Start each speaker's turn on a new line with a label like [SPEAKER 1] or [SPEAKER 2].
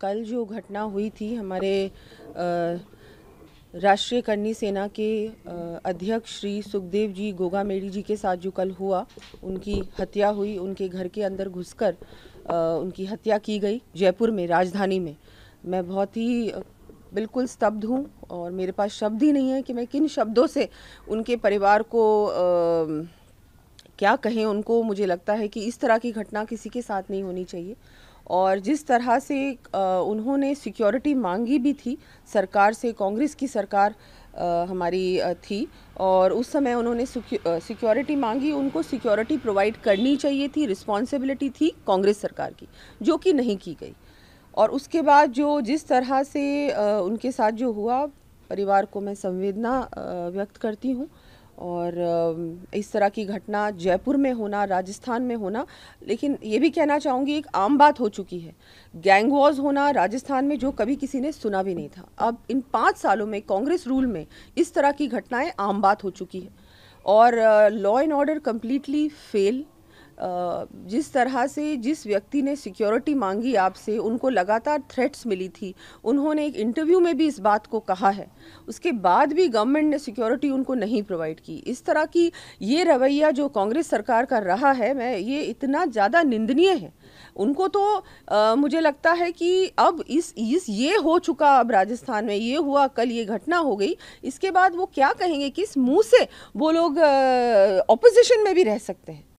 [SPEAKER 1] कल जो घटना हुई थी हमारे राष्ट्रीय करनी सेना के अध्यक्ष श्री सुखदेव जी गोगामेड़ी जी के साथ जो कल हुआ उनकी हत्या हुई उनके घर के अंदर घुसकर उनकी हत्या की गई जयपुर में राजधानी में मैं बहुत ही बिल्कुल स्तब्ध हूँ और मेरे पास शब्द ही नहीं है कि मैं किन शब्दों से उनके परिवार को आ, क्या कहें उनको मुझे लगता है कि इस तरह की घटना किसी के साथ नहीं होनी चाहिए और जिस तरह से उन्होंने सिक्योरिटी मांगी भी थी सरकार से कांग्रेस की सरकार हमारी थी और उस समय उन्होंने सिक्योरिटी मांगी उनको सिक्योरिटी प्रोवाइड करनी चाहिए थी रिस्पॉन्सिबिलिटी थी कांग्रेस सरकार की जो कि नहीं की गई और उसके बाद जो जिस तरह से उनके साथ जो हुआ परिवार को मैं संवेदना व्यक्त करती हूँ और इस तरह की घटना जयपुर में होना राजस्थान में होना लेकिन ये भी कहना चाहूँगी एक आम बात हो चुकी है गैंग होना राजस्थान में जो कभी किसी ने सुना भी नहीं था अब इन पाँच सालों में कांग्रेस रूल में इस तरह की घटनाएं आम बात हो चुकी है और law and order completely fail जिस तरह से जिस व्यक्ति ने सिक्योरिटी मांगी आपसे उनको लगातार थ्रेट्स मिली थी उन्होंने एक इंटरव्यू में भी इस बात को कहा है उसके बाद भी गवर्नमेंट ने सिक्योरिटी उनको नहीं प्रोवाइड की इस तरह की ये रवैया जो कांग्रेस सरकार का रहा है मैं ये इतना ज़्यादा निंदनीय है उनको तो आ, मुझे लगता है कि अब इस इस ये हो चुका अब राजस्थान में ये हुआ कल ये घटना हो गई इसके बाद वो क्या कहेंगे किस मुँह से वो लोग ऑपोजिशन में भी रह सकते हैं